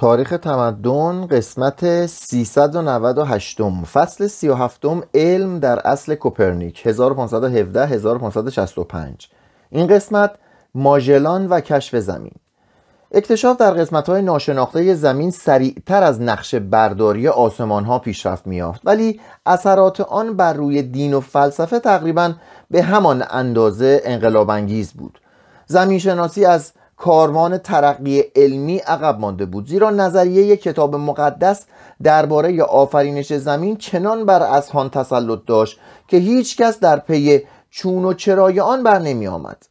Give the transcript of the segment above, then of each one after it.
تاریخ تمدن قسمت 398 فصل 37 علم در اصل کوپرنیک 1517 1565 این قسمت ماژلان و کشف زمین اکتشاف در قسمت های ناشناخته زمین سریعتر از نقش برداری آسمان ها پیشرفت میافت ولی اثرات آن بر روی دین و فلسفه تقریبا به همان اندازه انقلاب بود زمین شناسی از کاروان ترقی علمی عقب مانده بود زیرا نظریه کتاب مقدس درباره آفرینش زمین چنان بر اذهان تسلط داشت که هیچ کس در پی چون و چرای آن بر نمی آمد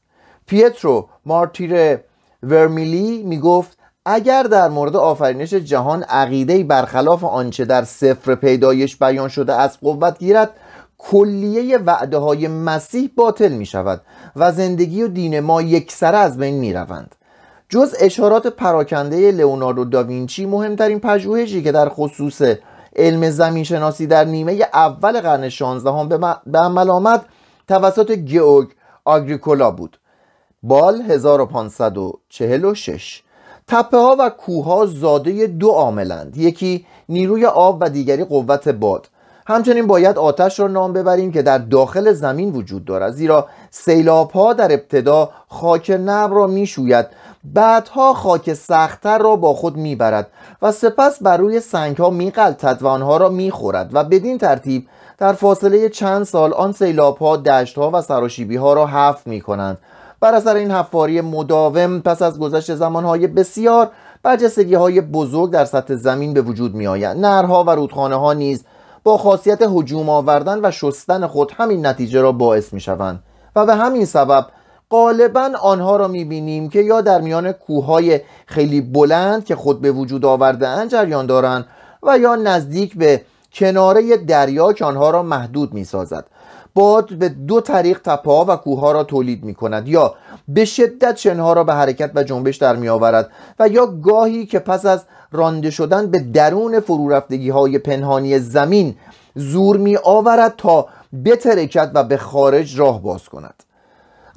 پیترو مارتیر ورمیلی می گفت اگر در مورد آفرینش جهان عقیده برخلاف آنچه در سفر پیدایش بیان شده از قوت گیرد کلیه وعده های مسیح باطل می شود و زندگی و دین ما یک سر از بین می روند جز اشارات پراکنده لئوناردو داوینچی مهمترین پژوهشی که در خصوص علم زمین شناسی در نیمه اول قرن 16 هم به عمل آمد توسط گیوگ آگریکولا بود بال 1546 تپه ها و کوه ها زاده دو عاملند یکی نیروی آب و دیگری قوت باد همچنین باید آتش را نام ببریم که در داخل زمین وجود دارد زیرا سیلاب ها در ابتدا خاک نم را میشوید بعدها خاک سختتر را با خود میبرد و سپس بر روی سنگها میقلتد و آنها را میخورد و بدین ترتیب در فاصله چند سال آن سیلابها دشتها و سراشیبی ها را حف میکنند بر اثر این حفاری مداوم پس از گذشت زمانهای بسیار برجستگی های بزرگ در سطح زمین به وجود می نرها و رودخانه ها نیز با خاصیت هجوم آوردن و شستن خود همین نتیجه را باعث می شوند و به همین سبب غالبا آنها را میبینیم که یا در میان کوههای خیلی بلند که خود به وجود آورده جریان دارند و یا نزدیک به کناره دریا که آنها را محدود میسازد باد به دو طریق تپا و کوه را تولید می کند یا به شدت شنها را به حرکت و جنبش در می آورد و یا گاهی که پس از رانده شدن به درون فرو های پنهانی زمین زور می آورد تا بترکت و به خارج راه باز کند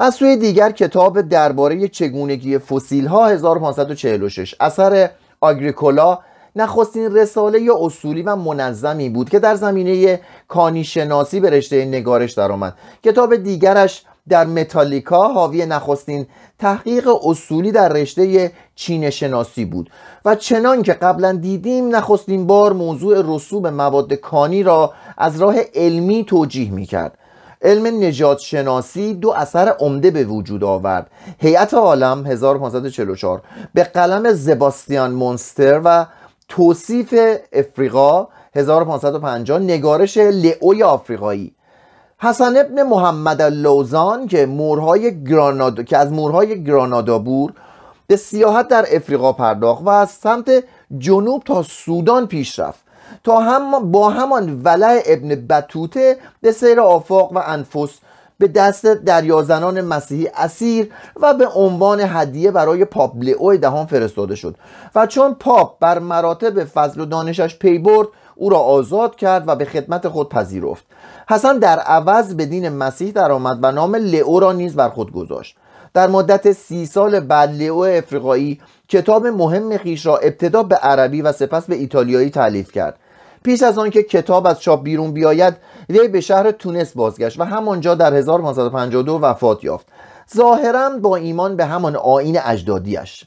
از سوی دیگر کتاب درباره چگونگی فسیل ها 1546 اثر آگریکولا نخستین رساله یا اصولی و منظمی بود که در زمینه کانی شناسی به رشته نگارش درآمد کتاب دیگرش در متالیکا حاوی نخستین تحقیق اصولی در رشته چین شناسی بود و چنان که قبلا دیدیم نخستین بار موضوع رسوب مواد کانی را از راه علمی توجیه می کرد علم نجات شناسی دو اثر عمده به وجود آورد هیئت عالم 1544 به قلم زباستیان مونستر و توصیف افریقا 1550 نگارش لئوی آفریقایی حسن ابن محمد اللوزان که مورهای گرانادا که از مورهای گرانادا بور به سیاحت در افریقا پرداخت و از سمت جنوب تا سودان پیش رفت تا هم با همان ولع ابن بطوته به سیر آفاق و انفس به دست دریازنان مسیحی اسیر و به عنوان هدیه برای پاپ لئو دهان فرستاده شد و چون پاپ بر مراتب فضل و دانشش پی برد او را آزاد کرد و به خدمت خود پذیرفت حسن در عوض به دین مسیح درآمد و نام لئو را نیز بر خود گذاشت در مدت سی سال بعد لئو افریقایی کتاب مهم خیش را ابتدا به عربی و سپس به ایتالیایی تعلیف کرد پیش از آنکه کتاب از چاپ بیرون بیاید وی به شهر تونس بازگشت و همانجا در 1552 وفات یافت ظاهرا با ایمان به همان آین اجدادیش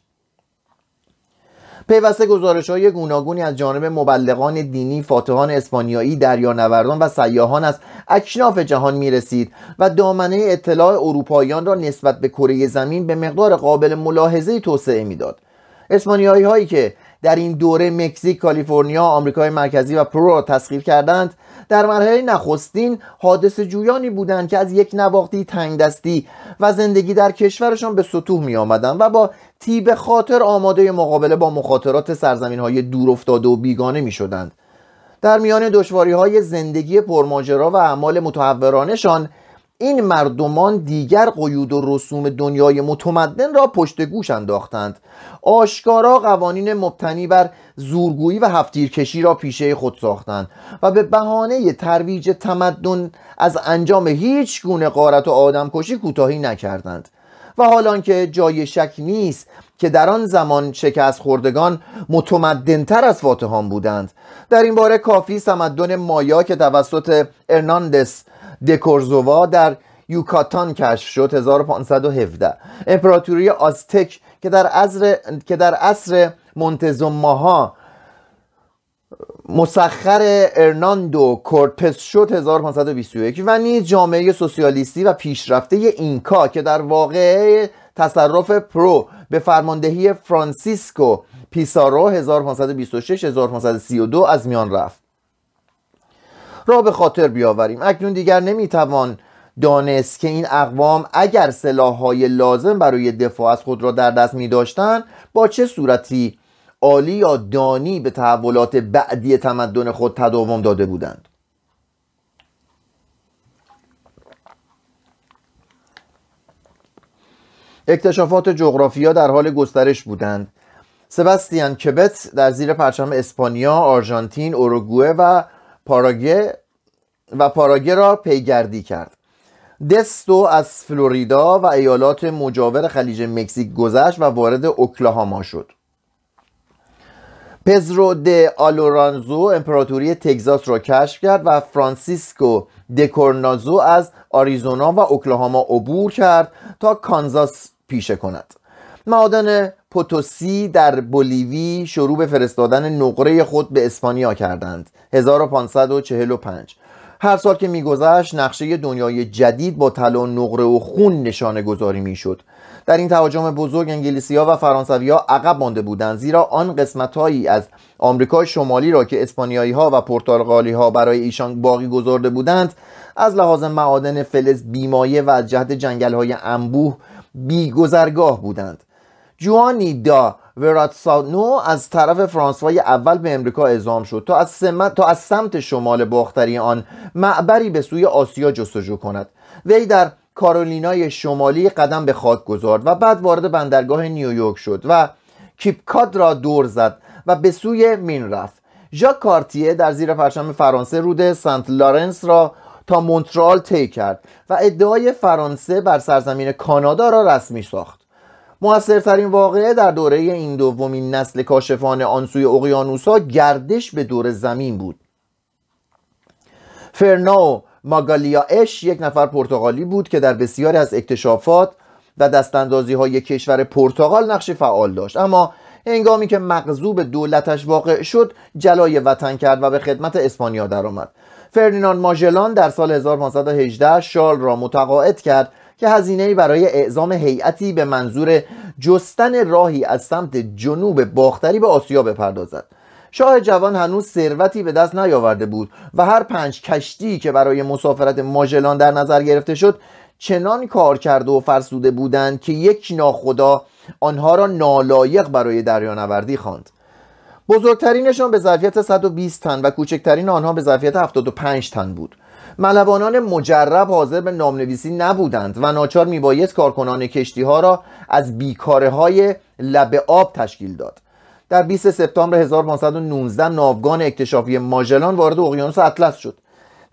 پیوسته گزارش های گوناگونی از جانب مبلغان دینی، فاتحان اسپانیایی، دریانوردان و سیاهان از اکناف جهان می رسید و دامنه اطلاع اروپاییان را نسبت به کره زمین به مقدار قابل ملاحظه توسعه میداد. اسپانیایی هایی که در این دوره مکزیک، کالیفرنیا، آمریکای مرکزی و پرو را تسخیر کردند در مرحله نخستین حادث جویانی بودند که از یک نواختی دستی و زندگی در کشورشان به سطوح می آمدند و با تیب خاطر آماده مقابله با مخاطرات سرزمین های دور افتاده و بیگانه می شدند. در میان دشواری های زندگی پرماجرا و اعمال متحورانشان این مردمان دیگر قیود و رسوم دنیای متمدن را پشت گوش انداختند آشکارا قوانین مبتنی بر زورگویی و هفتیرکشی را پیشه خود ساختند و به بهانه ترویج تمدن از انجام هیچ گونه قارت و آدمکشی کوتاهی نکردند و حالان که جای شک نیست که در آن زمان شکست خوردگان متمدنتر از فاتحان بودند در این باره کافی تمدن مایا که توسط ارناندس دکورزووا در یوکاتان کشف شد 1517 امپراتوری آزتک که در عصر که در عصر مونتزوماها مسخر ارناندو کورتس شد 1521 و نیز جامعه سوسیالیستی و پیشرفته اینکا که در واقع تصرف پرو به فرماندهی فرانسیسکو پیسارو 1526 1532 از میان رفت را به خاطر بیاوریم اکنون دیگر نمیتوان دانست که این اقوام اگر سلاحهای لازم برای دفاع از خود را در دست می داشتن با چه صورتی عالی یا دانی به تحولات بعدی تمدن خود تداوم داده بودند اکتشافات جغرافیا در حال گسترش بودند سبستیان کبت در زیر پرچم اسپانیا، آرژانتین، اوروگوئه و پاراگه و پاراگه را پیگردی کرد دستو از فلوریدا و ایالات مجاور خلیج مکزیک گذشت و وارد اوکلاهاما شد پزرو د آلورانزو امپراتوری تگزاس را کشف کرد و فرانسیسکو کورنازو از آریزونا و اوکلاهاما عبور کرد تا کانزاس پیشه کند معادن پوتوسی در بولیوی شروع به فرستادن نقره خود به اسپانیا کردند 1545 هر سال که میگذشت نقشه دنیای جدید با طلا نقره و خون نشانه گذاری میشد در این تهاجم بزرگ انگلیسی ها و فرانسوی ها عقب مانده بودند زیرا آن قسمت هایی از آمریکا شمالی را که اسپانیایی ها و پرتغالی ها برای ایشان باقی گذارده بودند از لحاظ معادن فلز بیمایه و از جهت جنگل های انبوه بیگذرگاه بودند جوانی دا وراتسانو از طرف فرانسوای اول به امریکا اعزام شد تا از, سمت، تا از سمت شمال باختری آن معبری به سوی آسیا جستجو کند وی در کارولینای شمالی قدم به خاک گذارد و بعد وارد بندرگاه نیویورک شد و کیپکاد را دور زد و به سوی مین رفت ژاک کارتیه در زیر پرچم فرانسه رود سنت لارنس را تا مونترال طی کرد و ادعای فرانسه بر سرزمین کانادا را رسمی ساخت موثرترین واقعه در دوره این دومین نسل کاشفان آنسوی سوی گردش به دور زمین بود فرناو ماگالیا اش یک نفر پرتغالی بود که در بسیاری از اکتشافات و دستاندازی های کشور پرتغال نقش فعال داشت اما هنگامی که مغضوب دولتش واقع شد جلای وطن کرد و به خدمت اسپانیا درآمد فردیناند ماژلان در سال 1518 شال را متقاعد کرد که هزینه برای اعزام هیئتی به منظور جستن راهی از سمت جنوب باختری به آسیا بپردازد شاه جوان هنوز ثروتی به دست نیاورده بود و هر پنج کشتی که برای مسافرت ماژلان در نظر گرفته شد چنان کار کرده و فرسوده بودند که یک ناخدا آنها را نالایق برای دریانوردی خواند بزرگترینشان به ظرفیت 120 تن و کوچکترین آنها به ظرفیت 75 تن بود ملوانان مجرب حاضر به نامنویسی نبودند و ناچار میباید کارکنان کشتی ها را از بیکاره های لب آب تشکیل داد در 20 سپتامبر 1519 ناوگان اکتشافی ماژلان وارد اقیانوس اطلس شد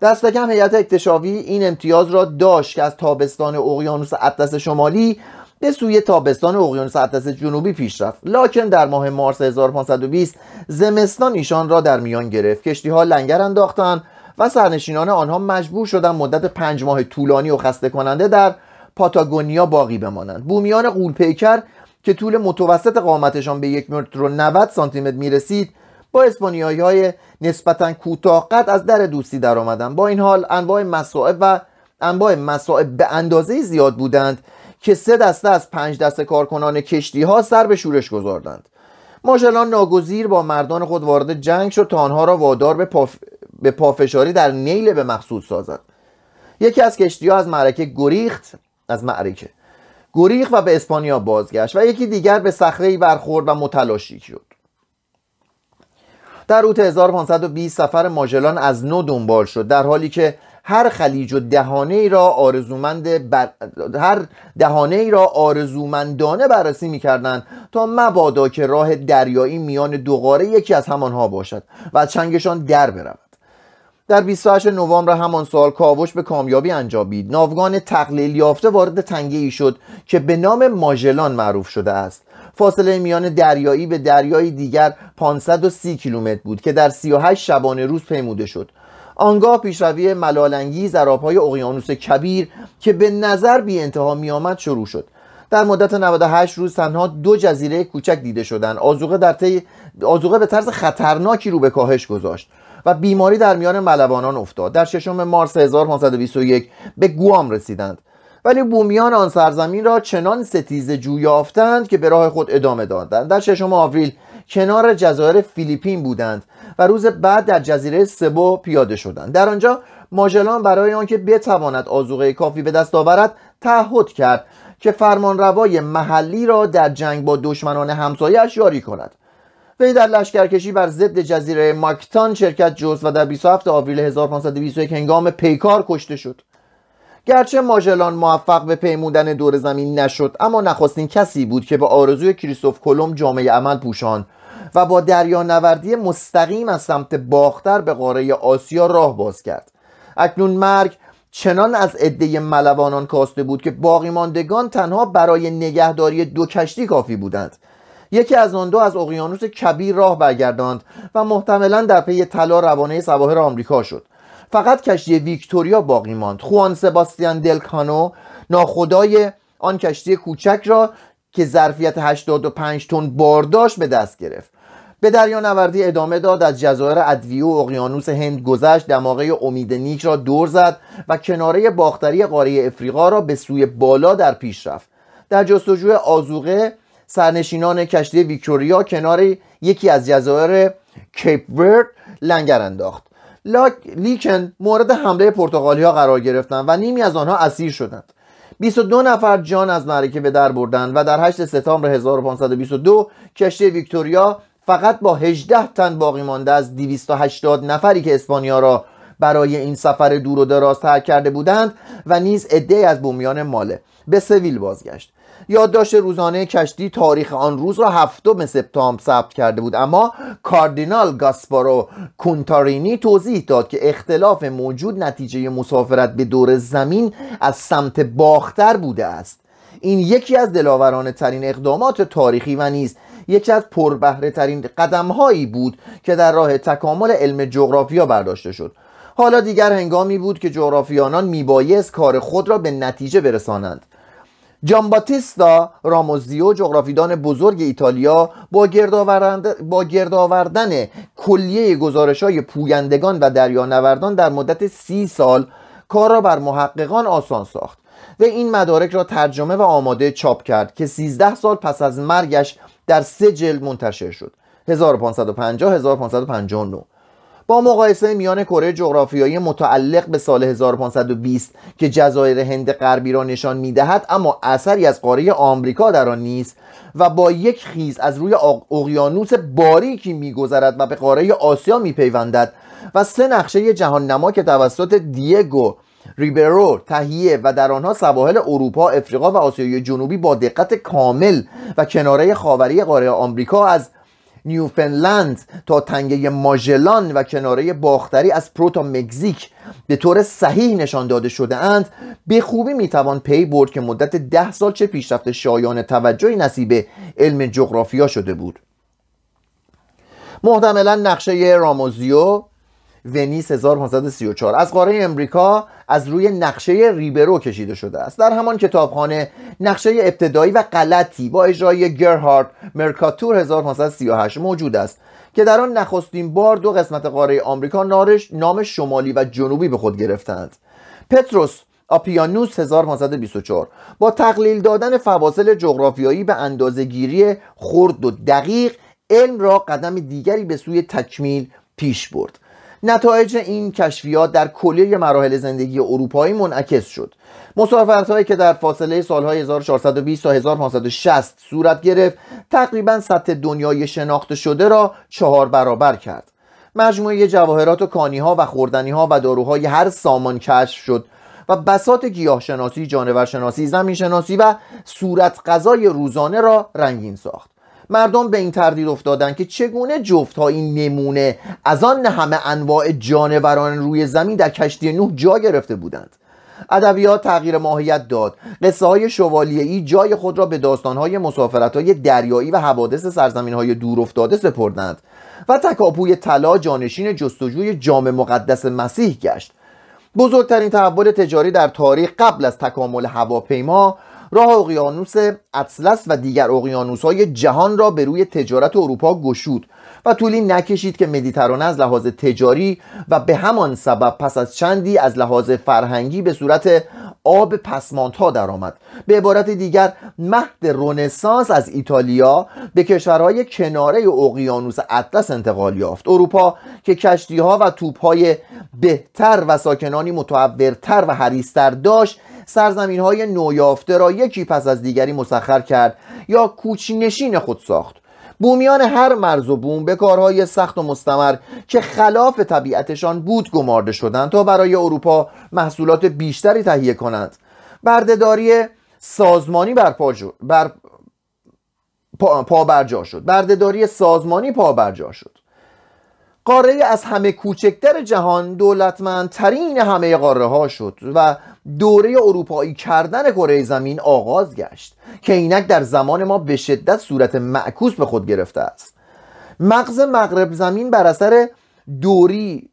دست کم هیئت اکتشافی این امتیاز را داشت که از تابستان اقیانوس اطلس شمالی به سوی تابستان اقیانوس اطلس جنوبی پیش رفت لاکن در ماه مارس 1520 زمستان ایشان را در میان گرفت کشتی ها لنگر انداختند و سرنشینان آنها مجبور شدند مدت پنج ماه طولانی و خسته کننده در پاتاگونیا باقی بمانند بومیان قولپیکر که طول متوسط قامتشان به یک متر و 90 سانتیمتر رسید با اسپانیایی های نسبتا کوتاه از در دوستی در آمدن. با این حال انواع مصائب و انواع مصائب به اندازه زیاد بودند که سه دسته از پنج دسته کارکنان کشتی ها سر به شورش گذاردند ماژلان ناگزیر با مردان خود وارد جنگ شد تا آنها را وادار به به پافشاری در نیل به مقصود سازد یکی از کشتی ها از معرکه گریخت از معرکه گریخ و به اسپانیا بازگشت و یکی دیگر به صخره برخورد و متلاشی شد در روت 1520 سفر ماژلان از نو دنبال شد در حالی که هر خلیج و دهانه ای را آرزومند هر دهانه ای را آرزومندانه بررسی میکردند تا مبادا که راه دریایی میان دو یکی از همانها باشد و از چنگشان در برود در 28 نوامبر همان سال کاوش به کامیابی انجامید ناوگان تقلیل یافته وارد تنگه ای شد که به نام ماژلان معروف شده است فاصله میان دریایی به دریایی دیگر 530 کیلومتر بود که در 38 شبانه روز پیموده شد آنگاه پیشروی ملالانگیز عرابهای اقیانوس کبیر که به نظر بی انتها می آمد شروع شد در مدت 98 روز تنها دو جزیره کوچک دیده شدند آزوقه در طی آزوقه به طرز خطرناکی رو به کاهش گذاشت و بیماری در میان ملوانان افتاد در ششم مارس 1521 به گوام رسیدند ولی بومیان آن سرزمین را چنان ستیز جو یافتند که به راه خود ادامه دادند در ششم آوریل کنار جزایر فیلیپین بودند و روز بعد در جزیره سبو پیاده شدند در آنجا ماجلان برای آنکه بتواند آزوقه کافی به دست آورد تعهد کرد که فرمانروای محلی را در جنگ با دشمنان همسایهاش یاری کند وی در لشکرکشی بر ضد جزیره ماکتان شرکت جز و در 27 آوریل 1521 هنگام پیکار کشته شد گرچه ماژلان موفق به پیمودن دور زمین نشد اما نخستین کسی بود که به آرزوی کریستوف کلم جامعه عمل پوشان و با نوردی مستقیم از سمت باختر به قاره آسیا راه باز کرد اکنون مرگ چنان از عده ملوانان کاسته بود که باقی ماندگان تنها برای نگهداری دو کشتی کافی بودند یکی از آن دو از اقیانوس کبیر راه برگرداند و محتملا در پی طلا روانه سواحل آمریکا شد فقط کشتی ویکتوریا باقی ماند خوان سباستیان دلکانو ناخدای آن کشتی کوچک را که ظرفیت 85 تن داشت به دست گرفت به نوردی ادامه داد از جزایر ادویه و اقیانوس هند گذشت دماغه امید نیک را دور زد و کناره باختری قاره افریقا را به سوی بالا در پیش رفت در جستجوی آزوقه سرنشینان کشتی ویکتوریا کنار یکی از جزایر کیپ ورد لنگر انداخت لیکن مورد حمله پرتغالی ها قرار گرفتند و نیمی از آنها اسیر شدند 22 نفر جان از معرکه به در بردند و در 8 سپتامبر 1522 کشتی ویکتوریا فقط با 18 تن باقی مانده از 280 نفری که اسپانیا را برای این سفر دور و دراز ترک کرده بودند و نیز عده‌ای از بومیان ماله به سویل بازگشت یادداشت روزانه کشتی تاریخ آن روز را هفتم سپتامبر ثبت کرده بود اما کاردینال گاسپارو کونتارینی توضیح داد که اختلاف موجود نتیجه مسافرت به دور زمین از سمت باختر بوده است این یکی از دلاورانه ترین اقدامات تاریخی و نیز یکی از پربهره ترین قدم هایی بود که در راه تکامل علم جغرافیا برداشته شد حالا دیگر هنگامی بود که جغرافیانان میبایست کار خود را به نتیجه برسانند جانباتیستا راموزیو جغرافیدان بزرگ ایتالیا با, با گردآوردن کلیه گزارش های پویندگان و دریانوردان در مدت سی سال کار را بر محققان آسان ساخت و این مدارک را ترجمه و آماده چاپ کرد که 13 سال پس از مرگش در سه جلد منتشر شد 1550 1559 با مقایسه میان کره جغرافیایی متعلق به سال 1520 که جزایر هند غربی را نشان میدهد اما اثری از قاره آمریکا در آن نیست و با یک خیز از روی اقیانوس باریکی میگذرد و به قاره آسیا میپیوندد و سه نقشه جهان نما که توسط دیگو ریبرو تهیه و در آنها سواحل اروپا، افریقا و آسیای جنوبی با دقت کامل و کناره خاوری قاره آمریکا از نیوفنلند تا تنگه ماژلان و کناره باختری از پرو تا مکزیک به طور صحیح نشان داده شده اند به خوبی میتوان پی برد که مدت ده سال چه پیشرفت شایان توجهی نصیب علم جغرافیا شده بود محتملا نقشه راموزیو ونیس 1534 از قاره امریکا از روی نقشه ریبرو کشیده شده است در همان کتابخانه نقشه ابتدایی و غلطی با اجرای گرهارد مرکاتور 1538 موجود است که در آن نخستین بار دو قسمت قاره آمریکا نارش نام شمالی و جنوبی به خود گرفتند پتروس آپیانوس 1524 با تقلیل دادن فواصل جغرافیایی به اندازه گیری خرد و دقیق علم را قدم دیگری به سوی تکمیل پیش برد نتایج این کشفیات در کلیه مراحل زندگی اروپایی منعکس شد هایی که در فاصله سالهای 1420 تا 1560 صورت گرفت تقریبا سطح دنیای شناخته شده را چهار برابر کرد مجموعه جواهرات و ها و ها و داروهای هر سامان کشف شد و بسات گیاهشناسی، جانورشناسی، زمینشناسی و صورت غذای روزانه را رنگین ساخت. مردم به این تردید افتادند که چگونه جفت این نمونه از آن همه انواع جانوران روی زمین در کشتی نوح جا گرفته بودند ادبیات تغییر ماهیت داد قصه های شوالیه ای جای خود را به داستان های مسافرت های دریایی و حوادث سرزمین های دور افتاده سپردند و تکاپوی طلا جانشین جستجوی جام مقدس مسیح گشت بزرگترین تحول تجاری در تاریخ قبل از تکامل هواپیما راه اقیانوس اطلس و دیگر اقیانوس های جهان را به روی تجارت اروپا گشود و طولی نکشید که مدیترانه از لحاظ تجاری و به همان سبب پس از چندی از لحاظ فرهنگی به صورت آب پسمانتا درآمد به عبارت دیگر مهد رونسانس از ایتالیا به کشورهای کناره اقیانوس اطلس انتقال یافت اروپا که کشتیها و توپ های بهتر و ساکنانی متعورتر و حریستر داشت سرزمین های نویافته را یکی پس از دیگری مسخر کرد یا کوچنشین خود ساخت بومیان هر مرز و بوم به کارهای سخت و مستمر که خلاف طبیعتشان بود گمارده شدند تا برای اروپا محصولات بیشتری تهیه کنند بردهداری سازمانی بر, پا, برجا شد بردهداری سازمانی پا برجا شد قاره از همه کوچکتر جهان دولتمندترین همه قاره ها شد و دوره اروپایی کردن کره زمین آغاز گشت که اینک در زمان ما به شدت صورت معکوس به خود گرفته است مغز مغرب زمین بر اثر دوری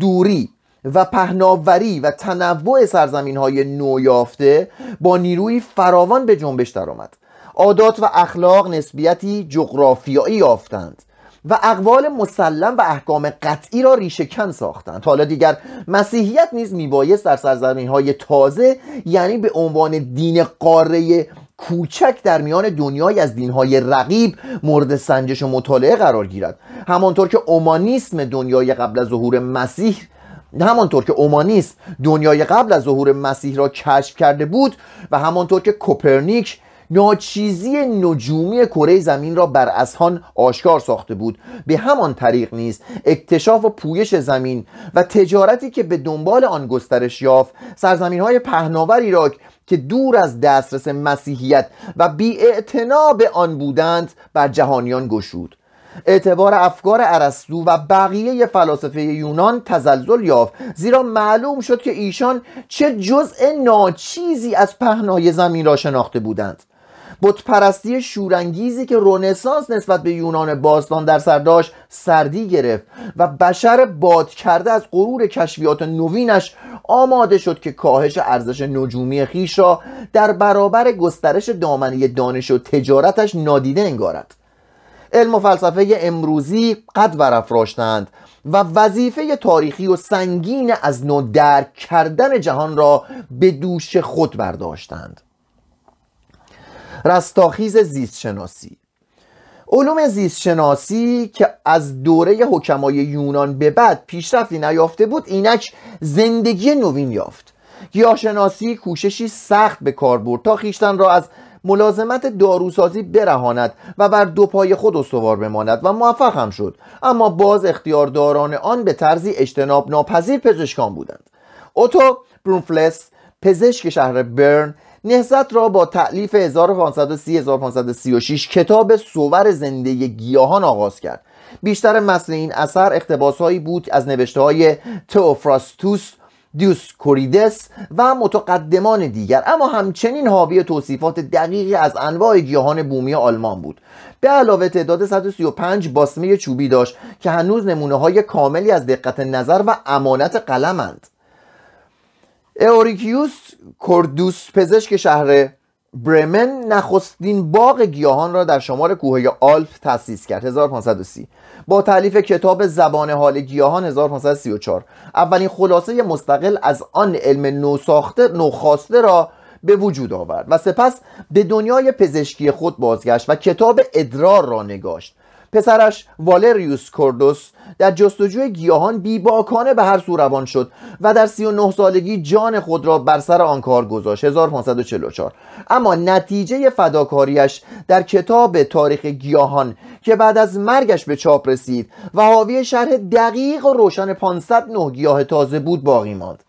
دوری و پهناوری و تنوع سرزمین های نویافته با نیروی فراوان به جنبش درآمد عادات و اخلاق نسبیتی جغرافیایی یافتند و اقوال مسلم و احکام قطعی را کن ساختند حالا دیگر مسیحیت نیز میبایست در سرزمین های تازه یعنی به عنوان دین قاره کوچک در میان دنیای از دینهای رقیب مورد سنجش و مطالعه قرار گیرد همانطور که اومانیسم دنیای قبل از ظهور مسیح همانطور که اومانیسم دنیای قبل از ظهور مسیح را کشف کرده بود و همانطور که کوپرنیک ناچیزی نجومی کره زمین را بر اسهان آشکار ساخته بود به همان طریق نیست اکتشاف و پویش زمین و تجارتی که به دنبال آن گسترش یافت سرزمین های پهناور را که دور از دسترس مسیحیت و بی به آن بودند بر جهانیان گشود اعتبار افکار ارسطو و بقیه فلاسفه یونان تزلزل یافت زیرا معلوم شد که ایشان چه جزء ناچیزی از پهنای زمین را شناخته بودند بتپرستی شورانگیزی که رونسانس نسبت به یونان باستان در سر داشت سردی گرفت و بشر باد کرده از غرور کشفیات نوینش آماده شد که کاهش ارزش نجومی خیش را در برابر گسترش دامنه دانش و تجارتش نادیده انگارد علم و فلسفه امروزی قد برافراشتند و وظیفه تاریخی و سنگین از نو درک کردن جهان را به دوش خود برداشتند رستاخیز زیستشناسی علوم زیستشناسی که از دوره حکمای یونان به بعد پیشرفتی نیافته بود اینک زندگی نوین یافت گیاهشناسی کوششی سخت به کار برد تا خیشتن را از ملازمت داروسازی برهاند و بر دو پای خود استوار بماند و موفق هم شد اما باز اختیارداران آن به طرزی اجتناب ناپذیر پزشکان بودند اوتو برونفلس پزشک شهر برن نهزت را با تعلیف 1530-1536 کتاب سوور زنده گیاهان آغاز کرد بیشتر مثل این اثر اقتباسهایی بود از نوشته های تئوفراستوس دیوس و متقدمان دیگر اما همچنین حاوی توصیفات دقیقی از انواع گیاهان بومی آلمان بود به علاوه تعداد 135 باسمه چوبی داشت که هنوز نمونه های کاملی از دقت نظر و امانت قلمند اوریکیوس کردوس پزشک شهر برمن نخستین باغ گیاهان را در شمار کوه آلپ تأسیس کرد 1530 با تعلیف کتاب زبان حال گیاهان 1534 اولین خلاصه مستقل از آن علم نوساخته نوخواسته را به وجود آورد و سپس به دنیای پزشکی خود بازگشت و کتاب ادرار را نگاشت پسرش والریوس کوردوس در جستجوی گیاهان بیباکانه به هر سو روان شد و در 39 سالگی جان خود را بر سر آن کار گذاشت 1544 اما نتیجه فداکاریش در کتاب تاریخ گیاهان که بعد از مرگش به چاپ رسید و حاوی شرح دقیق و روشن 509 گیاه تازه بود باقی ماند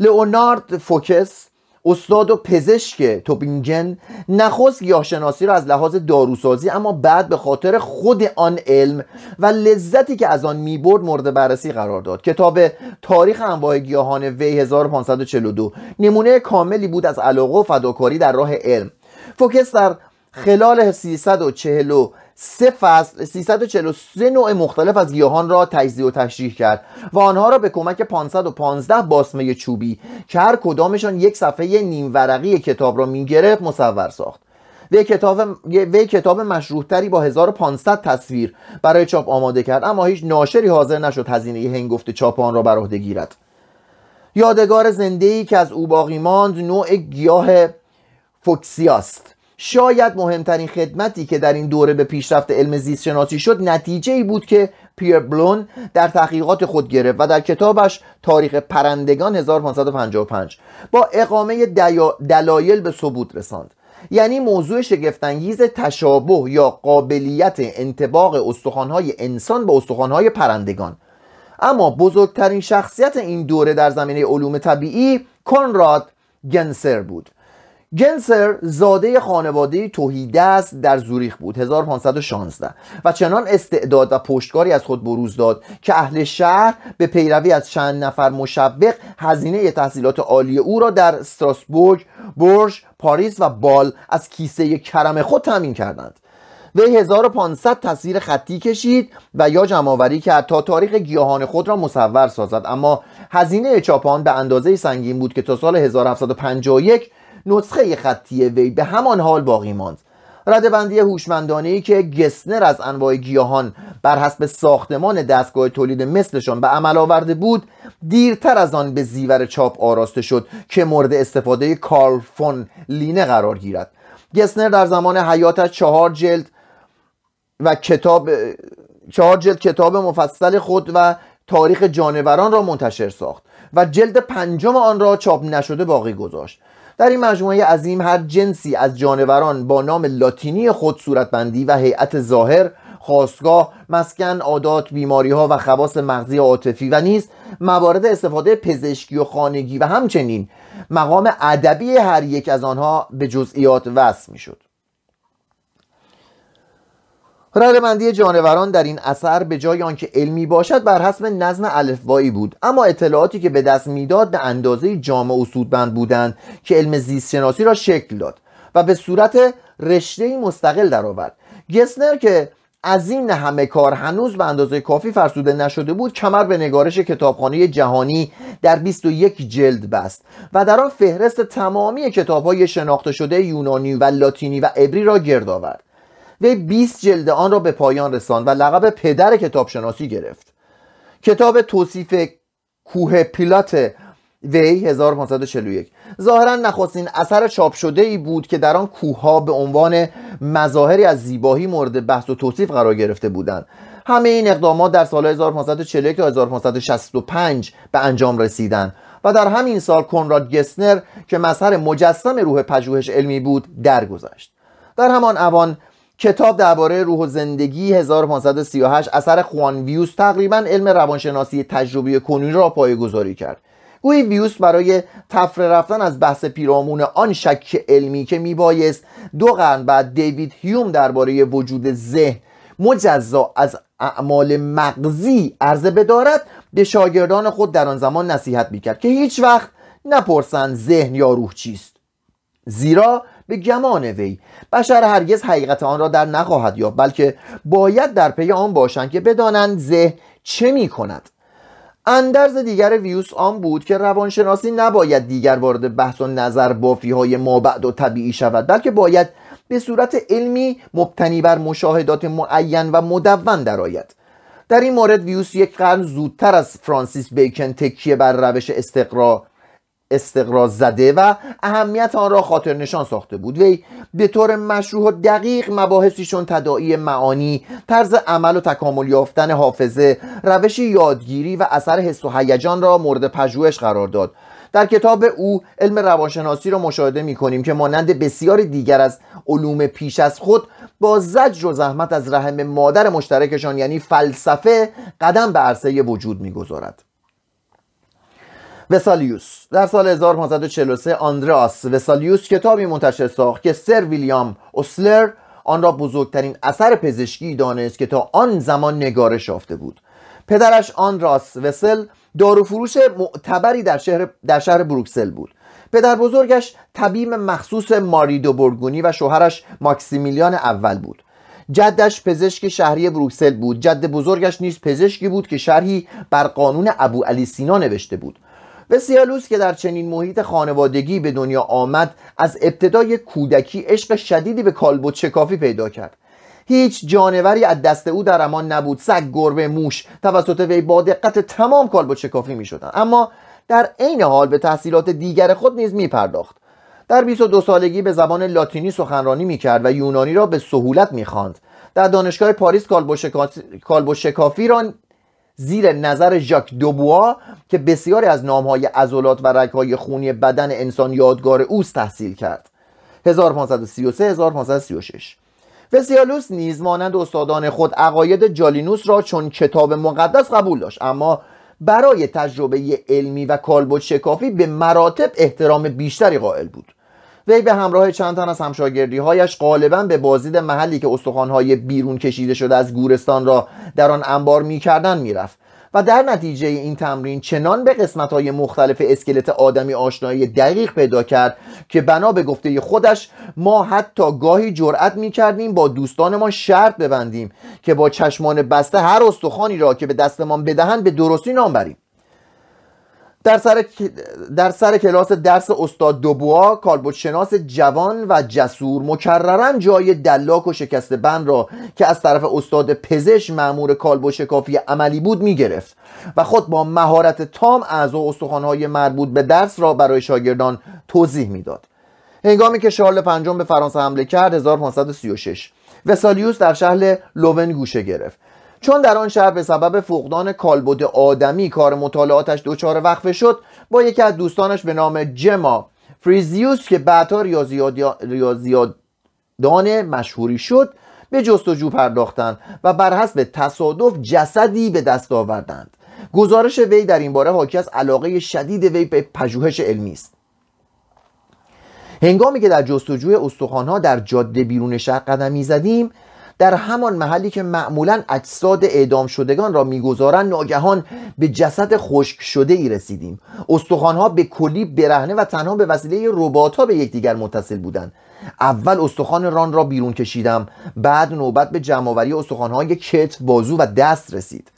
لئونارد فوکس استاد و پزشک توبینگن نخست گیاهشناسی را از لحاظ داروسازی اما بعد به خاطر خود آن علم و لذتی که از آن میبرد مورد بررسی قرار داد کتاب تاریخ انواع گیاهان وی 1542 نمونه کاملی بود از علاقه و فداکاری در راه علم فوکس در خلال 340 سه فصل 343 نوع مختلف از گیاهان را تجزیه و تشریح کرد و آنها را به کمک 515 باسمه چوبی که هر کدامشان یک صفحه نیم کتاب را میگرفت مصور ساخت وی کتاب وی کتاب مشروحتری با 1500 تصویر برای چاپ آماده کرد اما هیچ ناشری حاضر نشد هزینه هنگفت چاپ آن را بر عهده گیرد یادگار زنده ای که از او باقی ماند نوع گیاه فوکسیاست شاید مهمترین خدمتی که در این دوره به پیشرفت علم زیست شناسی شد نتیجه ای بود که پیر بلون در تحقیقات خود گرفت و در کتابش تاریخ پرندگان 1555 با اقامه دلایل به ثبوت رساند یعنی موضوع شگفتانگیز تشابه یا قابلیت انتباق استخوانهای انسان به استخوانهای پرندگان اما بزرگترین شخصیت این دوره در زمینه علوم طبیعی کنراد گنسر بود جنسر زاده خانواده توهیده است در زوریخ بود 1516 و چنان استعداد و پشتکاری از خود بروز داد که اهل شهر به پیروی از چند نفر مشوق هزینه تحصیلات عالی او را در استراسبورگ، برژ، پاریس و بال از کیسه کرم خود تامین کردند و 1500 تصویر خطی کشید و یا جمعآوری کرد تا تاریخ گیاهان خود را مصور سازد اما هزینه چاپان به اندازه سنگین بود که تا سال 1751 نسخه خطی وی به همان حال باقی ماند ردبندی هوشمندانه ای که گسنر از انواع گیاهان بر حسب ساختمان دستگاه تولید مثلشان به عمل آورده بود دیرتر از آن به زیور چاپ آراسته شد که مورد استفاده کارل فون لینه قرار گیرد گسنر در زمان حیاتش چهار جلد و کتاب چهار جلد کتاب مفصل خود و تاریخ جانوران را منتشر ساخت و جلد پنجم آن را چاپ نشده باقی گذاشت در این مجموعه عظیم هر جنسی از جانوران با نام لاتینی خود صورتبندی و هیئت ظاهر خواستگاه مسکن عادات بیماری ها و خواص مغزی عاطفی و نیز موارد استفاده پزشکی و خانگی و همچنین مقام ادبی هر یک از آنها به جزئیات وصل میشد ردبندی جانوران در این اثر به جای آنکه علمی باشد بر حسب نظم الفبایی بود اما اطلاعاتی که به دست میداد به اندازه جامع و سودمند بودند که علم زیست شناسی را شکل داد و به صورت رشته مستقل درآورد گسنر که از این همه کار هنوز به اندازه کافی فرسوده نشده بود کمر به نگارش کتابخانه جهانی در 21 جلد بست و در آن فهرست تمامی کتابهای شناخته شده یونانی و لاتینی و عبری را گرد آورد وی 20 جلد آن را به پایان رساند و لقب پدر کتابشناسی گرفت کتاب توصیف کوه پیلات وی 1541 ظاهرا نخستین اثر چاپ شده ای بود که در آن ها به عنوان مظاهری از زیبایی مورد بحث و توصیف قرار گرفته بودند همه این اقدامات در سال 1541 تا 1565 به انجام رسیدند و در همین سال کنراد گسنر که مظهر مجسم روح پژوهش علمی بود درگذشت در همان اوان کتاب درباره روح و زندگی 1538 اثر خوان ویوس تقریبا علم روانشناسی تجربی کنونی را پایگذاری کرد گویی ویوس برای تفره رفتن از بحث پیرامون آن شک علمی که میبایست دو قرن بعد دیوید هیوم درباره وجود ذهن مجزا از اعمال مغزی عرضه بدارد به شاگردان خود در آن زمان نصیحت میکرد که هیچ وقت نپرسند ذهن یا روح چیست زیرا به گمان وی بشر هرگز حقیقت آن را در نخواهد یافت بلکه باید در پی آن باشند که بدانند ذهن چه می کند اندرز دیگر ویوس آن بود که روانشناسی نباید دیگر وارد بحث و نظر بافی های مابعد و طبیعی شود بلکه باید به صورت علمی مبتنی بر مشاهدات معین و مدون درآید در این مورد ویوس یک قرن زودتر از فرانسیس بیکن تکیه بر روش استقرا استقرار زده و اهمیت آن را خاطر نشان ساخته بود وی به طور مشروع و دقیق مباحثیشون تداعی معانی طرز عمل و تکامل یافتن حافظه روش یادگیری و اثر حس و هیجان را مورد پژوهش قرار داد در کتاب او علم روانشناسی را مشاهده می کنیم که مانند بسیار دیگر از علوم پیش از خود با زجر و زحمت از رحم مادر مشترکشان یعنی فلسفه قدم به عرصه وجود میگذارد وسالیوس در سال 1543 آندراس وسالیوس کتابی منتشر ساخت که سر ویلیام اوسلر آن را بزرگترین اثر پزشکی دانست که تا آن زمان نگارش یافته بود پدرش آندراس وسل فروش معتبری در شهر, در شهر بروکسل بود پدر بزرگش طبیب مخصوص ماری دو برگونی و شوهرش ماکسیمیلیان اول بود جدش پزشک شهری بروکسل بود جد بزرگش نیز پزشکی بود که شرحی بر قانون ابو علی سینا نوشته بود وسیالوس که در چنین محیط خانوادگی به دنیا آمد از ابتدای کودکی عشق شدیدی به کالبد شکافی پیدا کرد هیچ جانوری از دست او در امان نبود سگ گربه موش توسط وی با دقت تمام کالبد شکافی شدن اما در عین حال به تحصیلات دیگر خود نیز پرداخت در 22 سالگی به زبان لاتینی سخنرانی کرد و یونانی را به سهولت میخواند در دانشگاه پاریس کالبوشکافی را زیر نظر ژاک دوبوا که بسیاری از نامهای عضلات و رگهای خونی بدن انسان یادگار اوست تحصیل کرد 1533 1536 وسیالوس نیز مانند استادان خود عقاید جالینوس را چون کتاب مقدس قبول داشت اما برای تجربه علمی و کالبد شکافی به مراتب احترام بیشتری قائل بود وی به همراه چند تن از هایش غالبا به بازدید محلی که های بیرون کشیده شده از گورستان را در آن انبار میکردند میرفت و در نتیجه این تمرین چنان به قسمت های مختلف اسکلت آدمی آشنایی دقیق پیدا کرد که بنا به گفته خودش ما حتی گاهی جرأت می کردیم با دوستانمان شرط ببندیم که با چشمان بسته هر استخوانی را که به دستمان بدهند به درستی نام بریم در سر, در سر کلاس درس استاد دوبوا شناس جوان و جسور مکررا جای دلاک و شکست بند را که از طرف استاد پزشک معمور کالبوشکافی شکافی عملی بود میگرفت و خود با مهارت تام اعضا و استخوانهای مربوط به درس را برای شاگردان توضیح میداد هنگامی که شارل پنجم به فرانسه حمله کرد 1536 وسالیوس در شهر لوون گوشه گرفت چون در آن شهر به سبب فقدان کالبد آدمی کار مطالعاتش دچار وقفه شد با یکی از دوستانش به نام جما فریزیوس که بعدها ریاضیادان مشهوری شد به جستجو پرداختند و بر حسب تصادف جسدی به دست آوردند گزارش وی در این باره حاکی از علاقه شدید وی به پژوهش علمی است هنگامی که در جستجوی استخوانها در جاده بیرون شهر قدم میزدیم در همان محلی که معمولا اجساد اعدام شدگان را میگذارند ناگهان به جسد خشک شده ای رسیدیم ها به کلی برهنه و تنها به وسیله ها به یکدیگر متصل بودند اول استخوان ران را بیرون کشیدم بعد نوبت به جمعآوری های کتف بازو و دست رسید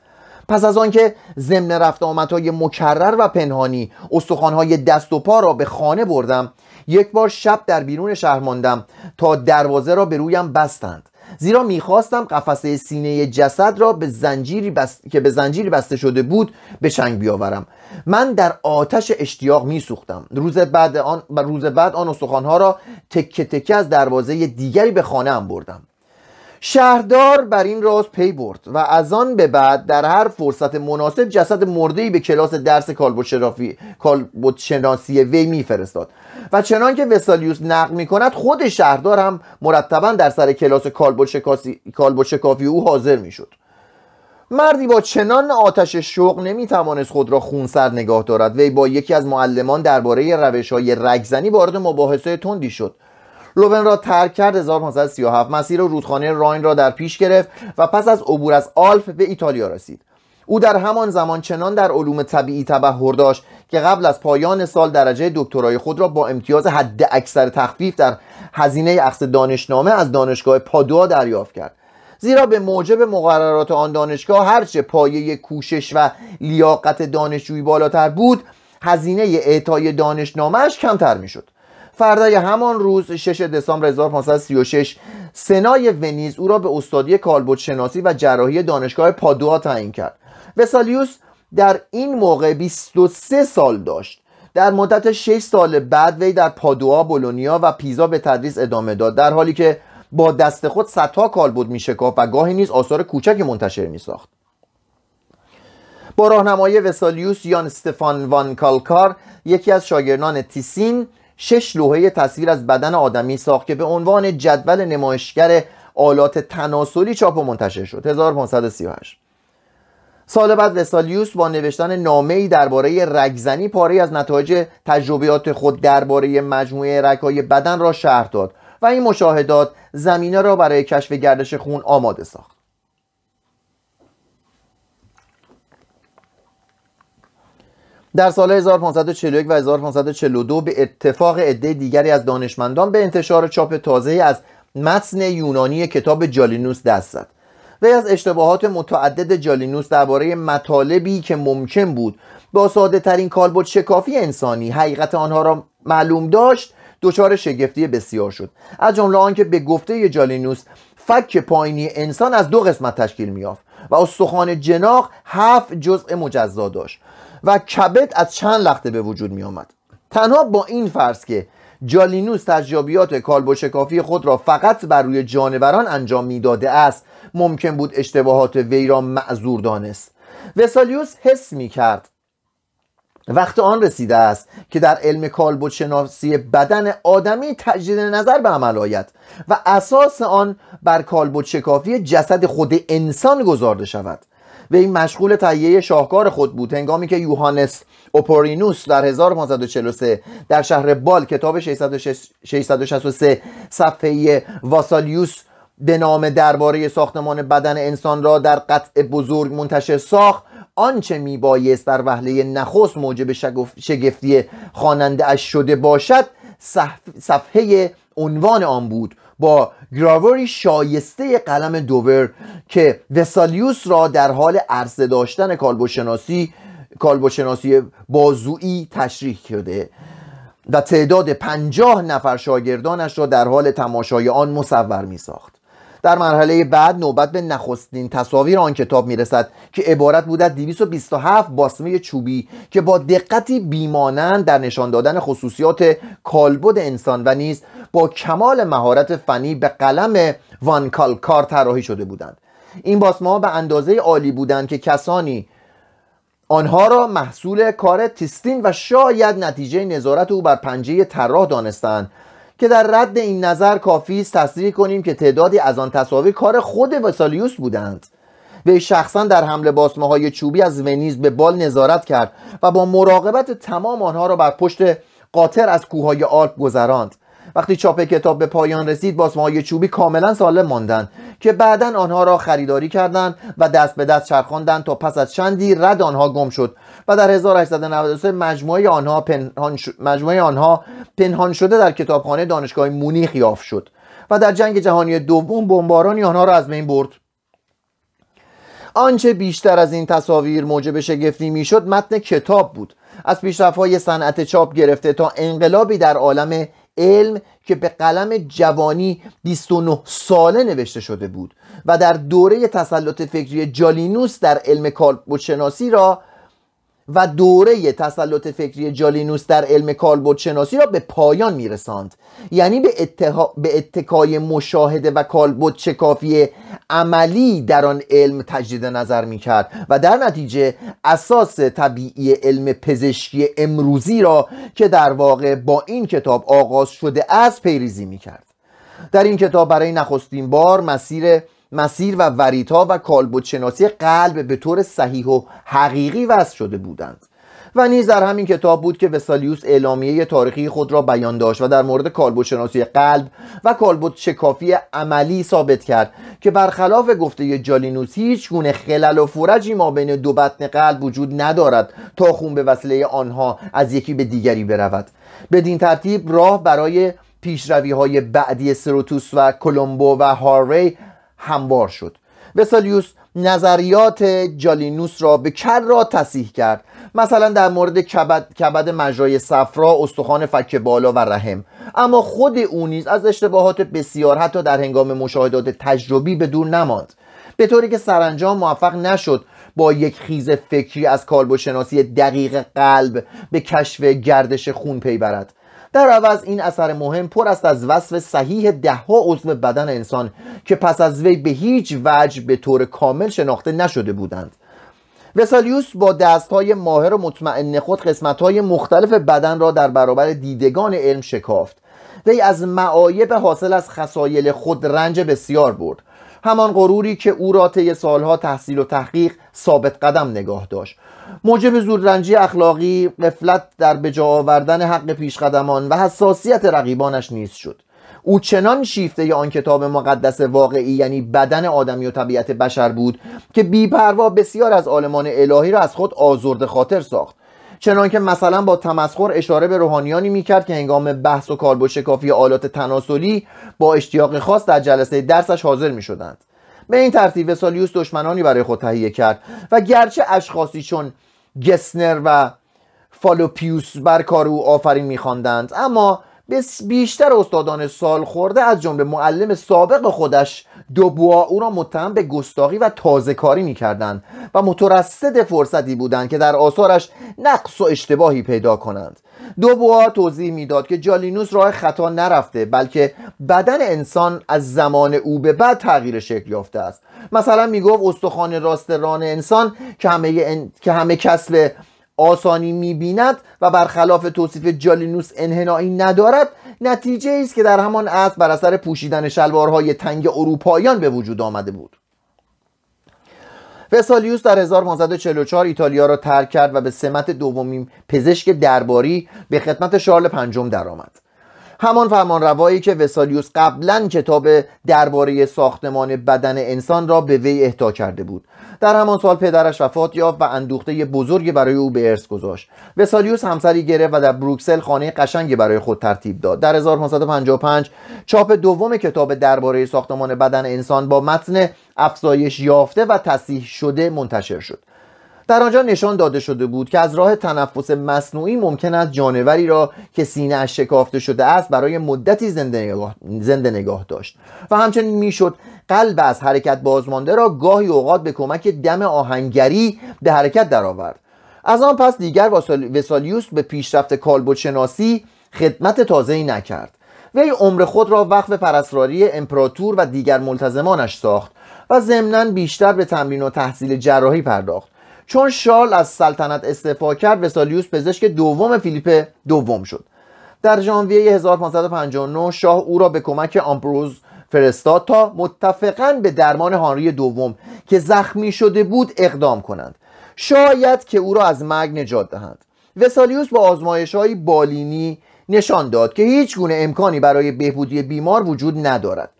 پس از آنکه ضمن رفت های مکرر و پنهانی های دست و پا را به خانه بردم یک بار شب در بیرون شهر ماندم تا دروازه را به رویم بستند زیرا میخواستم قفسه سینه جسد را به زنجیری که به زنجیری بسته شده بود به چنگ بیاورم من در آتش اشتیاق میسوختم روز بعد آن روز بعد آن استخوانها را تکه تکه از دروازه دیگری به خانه ام بردم شهردار بر این راز پی برد و از آن به بعد در هر فرصت مناسب جسد مردهی به کلاس درس شناسی وی میفرستاد و چنان که وسالیوس نقل کند خود شهردار هم مرتبا در سر کلاس شکافی او حاضر میشد مردی با چنان آتش شوق توانست خود را خونسر نگاه دارد وی با یکی از معلمان درباره روش های رگزنی وارد مباحثه تندی شد لوبن را ترک کرد 1537 مسیر رودخانه راین را در پیش گرفت و پس از عبور از آلف به ایتالیا رسید او در همان زمان چنان در علوم طبیعی تبهر داشت که قبل از پایان سال درجه دکترای خود را با امتیاز حد اکثر تخفیف در هزینه اخذ دانشنامه از دانشگاه پادوا دریافت کرد زیرا به موجب مقررات آن دانشگاه هرچه پایه کوشش و لیاقت دانشجویی بالاتر بود هزینه اعطای دانشنامهش کمتر میشد فردای همان روز 6 دسامبر 1536 سنای ونیز او را به استادی شناسی و جراحی دانشگاه پادوا تعیین کرد وسالیوس در این موقع 23 سال داشت در مدت 6 سال بعد وی در پادوا، بولونیا و پیزا به تدریس ادامه داد در حالی که با دست خود صدها کالبد میشکافت و گاهی نیز آثار کوچکی منتشر ساخت. با راهنمایی وسالیوس یان استفان وان کالکار یکی از شاگردان تیسین شش لوحه تصویر از بدن آدمی ساخت که به عنوان جدول نمایشگر آلات تناسلی چاپ و منتشر شد 1538 سال بعد وسالیوس با نوشتن نامه‌ای درباره رگزنی پاره از نتایج تجربیات خود درباره مجموعه رگهای بدن را شهر داد و این مشاهدات زمینه را برای کشف گردش خون آماده ساخت در سال 1541 و 1542 به اتفاق عده دیگری از دانشمندان به انتشار چاپ تازه از متن یونانی کتاب جالینوس دست زد و از اشتباهات متعدد جالینوس درباره مطالبی که ممکن بود با ساده ترین کالبد شکافی انسانی حقیقت آنها را معلوم داشت دچار شگفتی بسیار شد از جمله که به گفته جالینوس فک پایینی انسان از دو قسمت تشکیل میافت و استخوان جناق هفت جزء مجزا داشت و کبد از چند لخته به وجود می آمد تنها با این فرض که جالینوس تجربیات کالبوشکافی خود را فقط بر روی جانوران انجام میداده است ممکن بود اشتباهات وی را معذور دانست وسالیوس حس می کرد وقت آن رسیده است که در علم کالبوت شناسی بدن آدمی تجدید نظر به عمل آید و اساس آن بر کالبوت شکافی جسد خود انسان گذارده شود این مشغول تهیه شاهکار خود بود هنگامی که یوهانس اوپورینوس در 1543 در شهر بال کتاب 663 صفحه واسالیوس به نام درباره ساختمان بدن انسان را در قطع بزرگ منتشر ساخت آنچه میبایست در وهله نخست موجب شگفتی خواننده اش شده باشد صفحه عنوان آن بود با گراوری شایسته قلم دوور که وسالیوس را در حال عرصه داشتن کالبوشناسی کالبوشناسی بازویی تشریح کرده و تعداد پنجاه نفر شاگردانش را در حال تماشای آن مصور می ساخت در مرحله بعد نوبت به نخستین تصاویر آن کتاب میرسد که عبارت بود از 227 باسمه چوبی که با دقتی بیمانند در نشان دادن خصوصیات کالبد انسان و نیز با کمال مهارت فنی به قلم وان کالکار طراحی شده بودند این باسمه ها به اندازه عالی بودند که کسانی آنها را محصول کار تیستین و شاید نتیجه نظارت او بر پنجه طراح دانستند که در رد این نظر کافی است تصریح کنیم که تعدادی از آن تصاویر کار خود وسالیوس بودند وی شخصا در حمله باسمه های چوبی از ونیز به بال نظارت کرد و با مراقبت تمام آنها را بر پشت قاطر از کوههای آلپ گذراند وقتی چاپ کتاب به پایان رسید باسمهای چوبی کاملا سالم ماندند که بعدا آنها را خریداری کردند و دست به دست چرخاندند تا پس از چندی رد آنها گم شد و در 1893 مجموعه آنها پنهان, مجموعه آنها پنهان شده در کتابخانه دانشگاه مونیخ یافت شد و در جنگ جهانی دوم بمبارانی آنها را از بین برد آنچه بیشتر از این تصاویر موجب شگفتی میشد متن کتاب بود از پیشرفت های صنعت چاپ گرفته تا انقلابی در عالم علم که به قلم جوانی 29 ساله نوشته شده بود و در دوره تسلط فکری جالینوس در علم شناسی را و دوره تسلط فکری جالینوس در علم کالبد شناسی را به پایان میرساند یعنی به, به اتکای مشاهده و کالبد چکافی عملی در آن علم تجدید نظر میکرد و در نتیجه اساس طبیعی علم پزشکی امروزی را که در واقع با این کتاب آغاز شده از پیریزی میکرد در این کتاب برای نخستین بار مسیر مسیر و وریتا و شناسی قلب به طور صحیح و حقیقی وضع شده بودند و نیز در همین کتاب بود که وسالیوس اعلامیه تاریخی خود را بیان داشت و در مورد شناسی قلب و کالبد شکافی عملی ثابت کرد که برخلاف گفته جالینوس هیچ گونه خلل و فرجی ما بین دو بطن قلب وجود ندارد تا خون به وسیله آنها از یکی به دیگری برود بدین ترتیب راه برای پیشروی های بعدی سروتوس و کلومبو و هاری، هموار شد وسالیوس نظریات جالینوس را به را تصیح کرد مثلا در مورد کبد, کبد مجرای صفرا استخوان فک بالا و رحم اما خود او نیز از اشتباهات بسیار حتی در هنگام مشاهدات تجربی به دور نماند به طوری که سرانجام موفق نشد با یک خیز فکری از کالبوشناسی دقیق قلب به کشف گردش خون پی برد در عوض این اثر مهم پر است از وصف صحیح دهها عضو بدن انسان که پس از وی به هیچ وجه به طور کامل شناخته نشده بودند وسالیوس با دستهای ماهر و مطمئن خود قسمتهای مختلف بدن را در برابر دیدگان علم شکافت وی از معایب حاصل از خسایل خود رنج بسیار برد همان غروری که او را طی سالها تحصیل و تحقیق ثابت قدم نگاه داشت موجب زودرنجی اخلاقی قفلت در بجا آوردن حق پیشقدمان و حساسیت رقیبانش نیز شد او چنان شیفته ی آن کتاب مقدس واقعی یعنی بدن آدمی و طبیعت بشر بود که بیپروا بسیار از عالمان الهی را از خود آزرد خاطر ساخت چنان که مثلا با تمسخر اشاره به روحانیانی میکرد که هنگام بحث و کالبد کافی آلات تناسلی با اشتیاق خاص در جلسه درسش حاضر میشدند به این ترتیب وسالیوس دشمنانی برای خود تهیه کرد و گرچه اشخاصی چون گسنر و فالوپیوس بر کار او آفرین میخواندند اما بیشتر استادان سال خورده از جمله معلم سابق خودش دوبوا او را متهم به گستاخی و تازه کاری می کردن و مترصد فرصتی بودند که در آثارش نقص و اشتباهی پیدا کنند دوبوا توضیح میداد که جالینوس راه خطا نرفته بلکه بدن انسان از زمان او به بعد تغییر شکل یافته است مثلا میگفت استخوان راست ران انسان که همه, ان... که همه کسب آسانی میبیند و برخلاف توصیف جالینوس انحنایی ندارد نتیجه است که در همان عصر بر اثر پوشیدن شلوارهای تنگ اروپاییان به وجود آمده بود وسالیوس در 1944 ایتالیا را ترک کرد و به سمت دومین پزشک درباری به خدمت شارل پنجم درآمد همان فرمان روایی که وسالیوس قبلا کتاب درباره ساختمان بدن انسان را به وی اهدا کرده بود در همان سال پدرش وفات یافت و اندوخته بزرگی برای او به ارث گذاشت وسالیوس همسری گرفت و در بروکسل خانه قشنگی برای خود ترتیب داد در 1555 چاپ دوم کتاب درباره ساختمان بدن انسان با متن افزایش یافته و تصیح شده منتشر شد در آنجا نشان داده شده بود که از راه تنفس مصنوعی ممکن است جانوری را که سینه اش شکافته شده است برای مدتی زنده نگاه, داشت و همچنین میشد قلب از حرکت بازمانده را گاهی اوقات به کمک دم آهنگری به حرکت درآورد از آن پس دیگر وسالیوس به پیشرفت کالبدشناسی خدمت تازه ای نکرد وی عمر خود را وقف پرستاری امپراتور و دیگر ملتزمانش ساخت و ضمنا بیشتر به تمرین و تحصیل جراحی پرداخت چون شارل از سلطنت استعفا کرد وسالیوس پزشک دوم فیلیپ دوم شد در ژانویه 1559 شاه او را به کمک آمبروز فرستاد تا متفقا به درمان هانری دوم که زخمی شده بود اقدام کنند شاید که او را از مرگ نجات دهند وسالیوس با آزمایش های بالینی نشان داد که هیچ گونه امکانی برای بهبودی بیمار وجود ندارد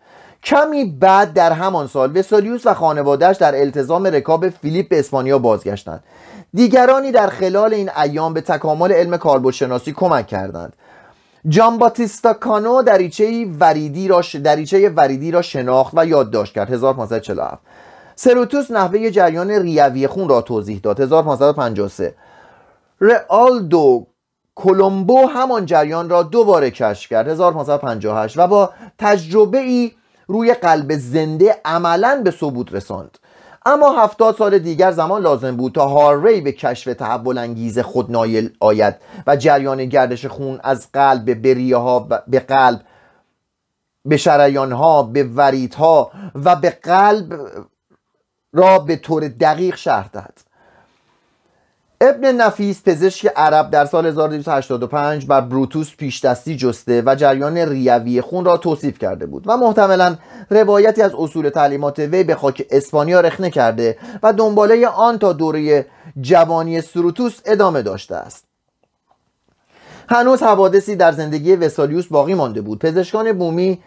کمی بعد در همان سال وسالیوس و خانوادهش در التزام رکاب فیلیپ به اسپانیا بازگشتند دیگرانی در خلال این ایام به تکامل علم کاربردشناسی کمک کردند باتیستا کانو دریچه وریدی را دریچه وریدی را شناخت و یادداشت کرد 1547 سروتوس نحوه جریان ریوی خون را توضیح داد 1553 رئالدو کولومبو همان جریان را دوباره کشف کرد 1558 و با تجربه ای روی قلب زنده عملا به ثبوت رساند اما هفتاد سال دیگر زمان لازم بود تا هاروی به کشف تحول انگیز خود نایل آید و جریان گردش خون از قلب به بریه ها به قلب به شریان ها به وریدها ها و به قلب را به طور دقیق شرح دهد ابن نفیس پزشک عرب در سال 1285 بر بروتوس پیشدستی جسته و جریان ریوی خون را توصیف کرده بود و محتملا روایتی از اصول تعلیمات وی به خاک اسپانیا رخنه کرده و دنباله آن تا دوره جوانی سروتوس ادامه داشته است هنوز حوادثی در زندگی وسالیوس باقی مانده بود پزشکان بومی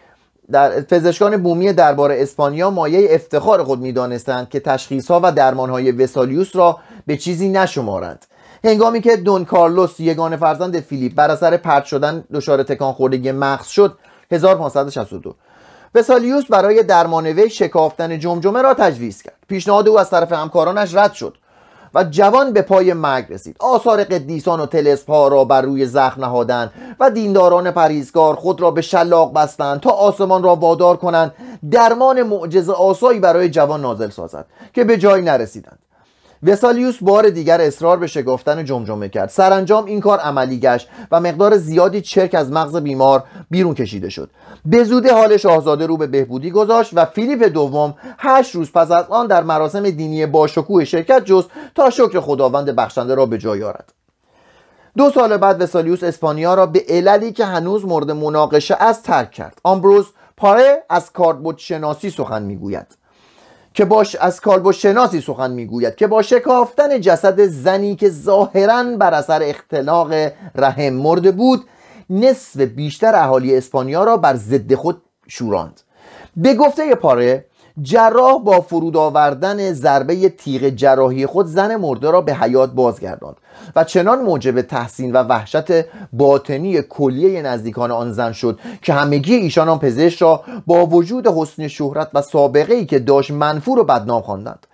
در پزشکان بومی دربار اسپانیا مایه افتخار خود میدانستند که تشخیص ها و درمان های وسالیوس را به چیزی نشمارند هنگامی که دون کارلوس یگان فرزند فیلیپ بر اثر پرت شدن دچار تکان خوردگی مغز شد 1562 وسالیوس برای درمان وی شکافتن جمجمه را تجویز کرد پیشنهاد او از طرف همکارانش رد شد و جوان به پای مرگ رسید آثار قدیسان و تلسپا را بر روی زخم نهادند و دینداران پریزگار خود را به شلاق بستند تا آسمان را وادار کنند درمان معجزه آسایی برای جوان نازل سازد که به جای نرسیدند وسالیوس بار دیگر اصرار به شکافتن جمجمه کرد سرانجام این کار عملی گشت و مقدار زیادی چرک از مغز بیمار بیرون کشیده شد به زودی حال شاهزاده رو به بهبودی گذاشت و فیلیپ دوم هشت روز پس از آن در مراسم دینی باشکوه شرکت جست تا شکر خداوند بخشنده را به جای آرد دو سال بعد وسالیوس اسپانیا را به عللی که هنوز مورد مناقشه است ترک کرد آمبروز پاره از کاردبود شناسی سخن میگوید که باش از شناسی سخن میگوید که با شکافتن جسد زنی که ظاهرا بر اثر اختلاق رحم مرده بود نصف بیشتر اهالی اسپانیا را بر ضد خود شوراند به گفته پاره جراح با فرود آوردن ضربه تیغ جراحی خود زن مرده را به حیات بازگرداند و چنان موجب تحسین و وحشت باطنی کلیه نزدیکان آن زن شد که همگی ایشان آن پزشک را با وجود حسن شهرت و سابقه ای که داشت منفور و بدنام خواندند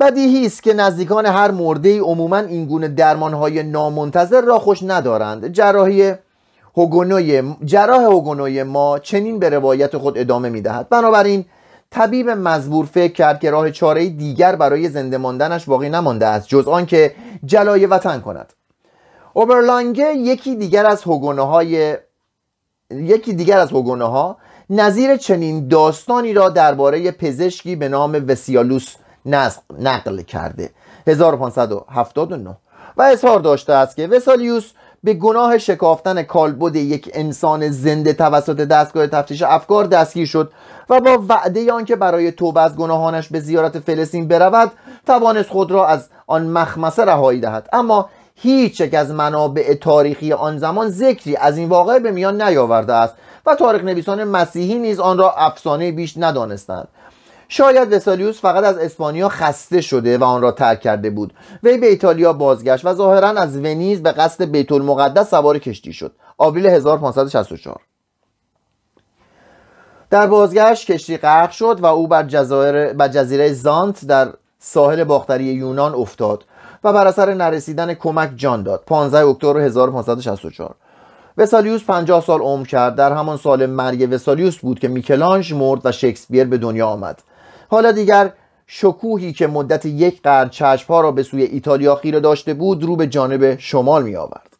بدیهی است که نزدیکان هر مرده ای عموما این گونه درمانهای نامنتظر را خوش ندارند جراحی هوگونوی جراح هوگونوی ما چنین به روایت خود ادامه میدهد بنابراین طبیب مزبور فکر کرد که راه چاره دیگر برای زنده ماندنش باقی نمانده است جز آنکه جلای وطن کند اوبرلانگه یکی دیگر از هوگونه های یکی دیگر از ها نظیر چنین داستانی را درباره پزشکی به نام وسیالوس نقل کرده 1579 و اظهار داشته است که وسالیوس به گناه شکافتن کالبد یک انسان زنده توسط دستگاه تفتیش افکار دستگیر شد و با وعده آنکه برای توبه از گناهانش به زیارت فلسطین برود توانست خود را از آن مخمسه رهایی دهد اما هیچ یک از منابع تاریخی آن زمان ذکری از این واقعه به میان نیاورده است و تاریخ نویسان مسیحی نیز آن را افسانه بیش ندانستند شاید وسالیوس فقط از اسپانیا خسته شده و آن را ترک کرده بود وی به ایتالیا بازگشت و ظاهرا از ونیز به قصد بیت المقدس سوار کشتی شد آوریل 1564 در بازگشت کشتی غرق شد و او بر, بر جزیره زانت در ساحل باختری یونان افتاد و بر اثر نرسیدن کمک جان داد 15 اکتبر 1564 وسالیوس 50 سال عمر کرد در همان سال مرگ وسالیوس بود که میکلانج مرد و شکسپیر به دنیا آمد حالا دیگر شکوهی که مدت یک قرن چشمها را به سوی ایتالیا خیره داشته بود رو به جانب شمال می آورد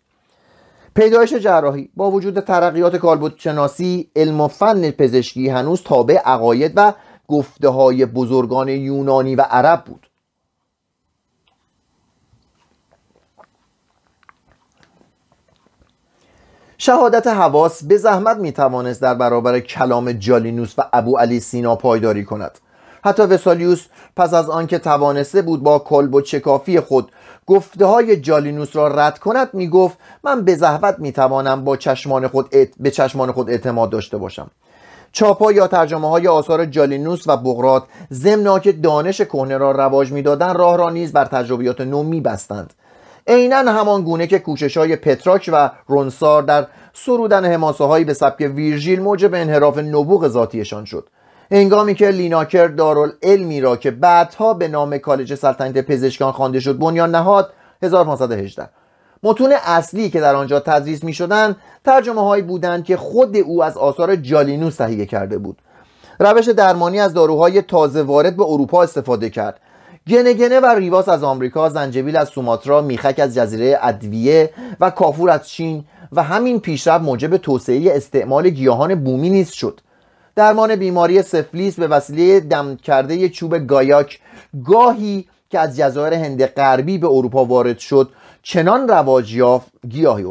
پیدایش جراحی با وجود ترقیات کالبدشناسی علم و فن پزشکی هنوز تابع عقاید و گفته های بزرگان یونانی و عرب بود شهادت حواس به زحمت می توانست در برابر کلام جالینوس و ابو علی سینا پایداری کند حتی وسالیوس پس از آنکه توانسته بود با کلب و چکافی خود گفته های جالینوس را رد کند گفت من به زحمت میتوانم با چشمان خود به چشمان خود اعتماد داشته باشم چاپا یا ترجمه های آثار جالینوس و بغرات ضمن که دانش کهنه را رواج میدادند راه را نیز بر تجربیات نو بستند عینا همان گونه که کوشش های پتراک و رونسار در سرودن حماسه به سبک ویرژیل موجب انحراف نبوغ ذاتیشان شد هنگامی که لیناکر دارالعلمی را که بعدها به نام کالج سلطنت پزشکان خوانده شد بنیان نهاد 1518 متون اصلی که در آنجا تدریس می شدن ترجمه هایی بودند که خود او از آثار جالینوس تهیه کرده بود روش درمانی از داروهای تازه وارد به اروپا استفاده کرد گنگنه و ریواس از آمریکا، زنجبیل از سوماترا، میخک از جزیره ادویه و کافور از چین و همین پیشرفت موجب توسعه استعمال گیاهان بومی نیز شد. درمان بیماری سفلیس به وسیله دم کرده چوب گایاک گاهی که از جزایر هند غربی به اروپا وارد شد چنان رواج یافت گیاهی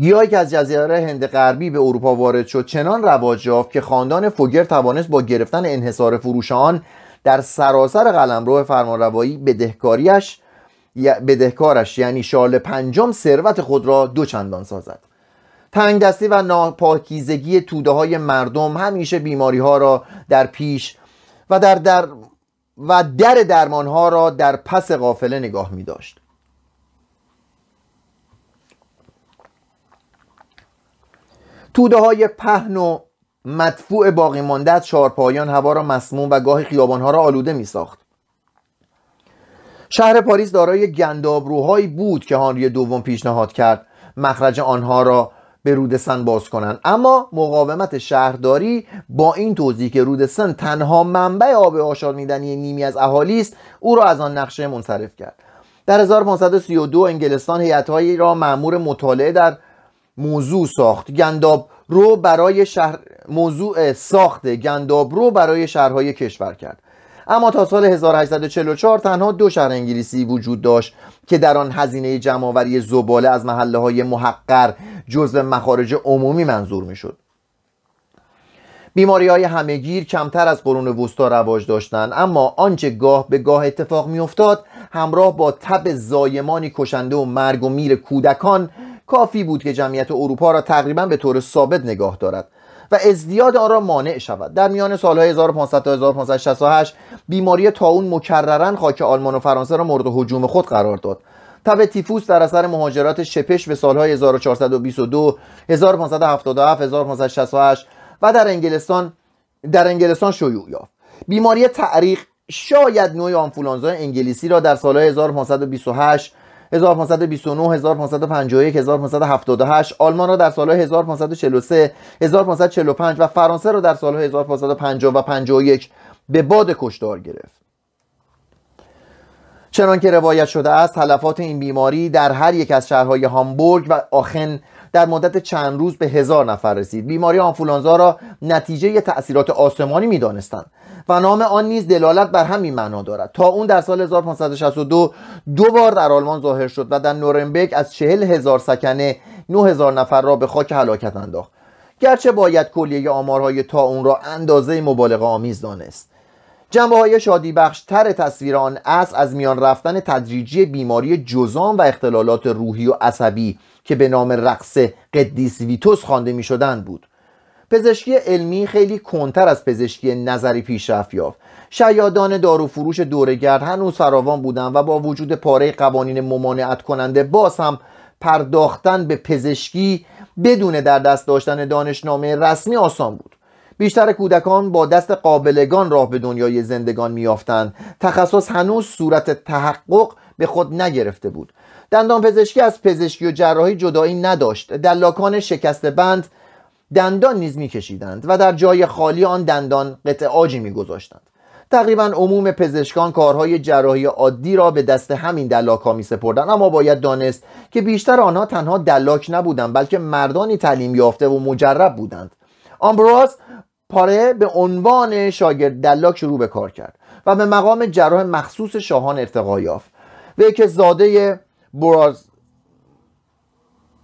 گیاهی که از جزایر هند غربی به اروپا وارد شد چنان رواج یافت که خاندان فوگر توانست با گرفتن انحصار فروش آن در سراسر قلمرو فرمانروایی بدهکاریش بدهکارش یعنی شال پنجم ثروت خود را دو چندان سازد تنگ دستی و ناپاکیزگی توده های مردم همیشه بیماری ها را در پیش و در, در و در درمان ها را در پس قافله نگاه می داشت توده های پهن و مدفوع باقی مانده از چارپایان هوا را مسموم و گاهی خیابان ها را آلوده می ساخت شهر پاریس دارای گندابروهایی بود که هانری دوم پیشنهاد کرد مخرج آنها را به رودسن باز کنند اما مقاومت شهرداری با این توضیح که رودسن تنها منبع آب آشامیدنی نیمی از اهالی است او را از آن نقشه منصرف کرد در 1532 انگلستان هیئتهایی را مأمور مطالعه در موضوع ساخت گنداب رو برای شهر موضوع ساخت گنداب رو برای شهرهای کشور کرد اما تا سال 1844 تنها دو شهر انگلیسی وجود داشت که در آن هزینه جمعآوری زباله از محله های محقر جزو مخارج عمومی منظور میشد بیماری های همهگیر کمتر از قرون وسطا رواج داشتند اما آنچه گاه به گاه اتفاق میافتاد همراه با تب زایمانی کشنده و مرگ و میر کودکان کافی بود که جمعیت اروپا را تقریبا به طور ثابت نگاه دارد و ازدیاد آن را مانع شود در میان سالهای 1500 تا 1568 بیماری تاون مکررا خاک آلمان و فرانسه را مورد هجوم خود قرار داد تب تیفوس در اثر مهاجرات شپش به سالهای 1422 1577 1568 و در انگلستان در انگلستان شیوع یافت بیماری تعریق شاید نوع آنفولانزای انگلیسی را در سالهای 1528 1529 1551 1578 آلمان را در سالهای 1543 1545 و فرانسه را در سالهای 1550 و 51 به باد کشدار گرفت چنانکه روایت شده است تلفات این بیماری در هر یک از شهرهای هامبورگ و آخن در مدت چند روز به هزار نفر رسید بیماری آنفولانزا را نتیجه تاثیرات آسمانی میدانستند و نام آن نیز دلالت بر همین معنا دارد تا اون در سال 1562 دو بار در آلمان ظاهر شد و در نورنبرگ از چهل هزار سکنه 9000 نفر را به خاک هلاکت انداخت گرچه باید کلیه آمارهای تا اون را اندازه مبالغه آمیز دانست جنبه های شادی تر تصویر آن از میان رفتن تدریجی بیماری جزام و اختلالات روحی و عصبی که به نام رقص قدیس ویتوس خوانده می شدن بود پزشکی علمی خیلی کنتر از پزشکی نظری پیشرفت یافت شیادان داروفروش دورگرد هنوز فراوان بودند و با وجود پاره قوانین ممانعت کننده باز هم پرداختن به پزشکی بدون در دست داشتن دانشنامه رسمی آسان بود بیشتر کودکان با دست قابلگان راه به دنیای زندگان میافتند تخصص هنوز صورت تحقق به خود نگرفته بود دندان پزشکی از پزشکی و جراحی جدایی نداشت در لاکان شکست بند دندان نیز میکشیدند و در جای خالی آن دندان قطع آجی میگذاشتند تقریبا عموم پزشکان کارهای جراحی عادی را به دست همین دلاک ها می سپردن اما باید دانست که بیشتر آنها تنها دلاک نبودند بلکه مردانی تعلیم یافته و مجرب بودند آمبراز پاره به عنوان شاگرد دلاک شروع به کار کرد و به مقام جراح مخصوص شاهان ارتقا یافت وی که زاده براز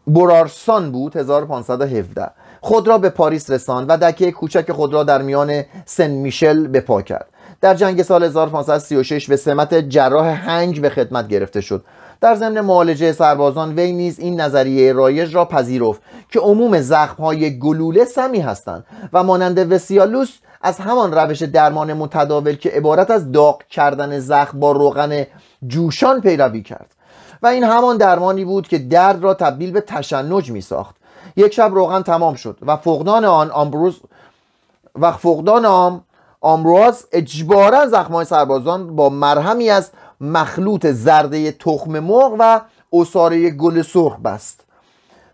برارسان بود 1517 خود را به پاریس رساند و دکه کوچک خود را در میان سن میشل به پا کرد در جنگ سال 1536 به سمت جراح هنگ به خدمت گرفته شد در ضمن معالجه سربازان وی نیز این نظریه رایج را پذیرفت که عموم های گلوله سمی هستند و مانند وسیالوس از همان روش درمان متداول که عبارت از داغ کردن زخم با روغن جوشان پیروی کرد و این همان درمانی بود که درد را تبدیل به تشنج می ساخت یک شب روغن تمام شد و فقدان آن آمبروز و فقدان آم آمبروز اجبارا زخمای سربازان با مرهمی از مخلوط زرده تخم مرغ و اصاره گل سرخ بست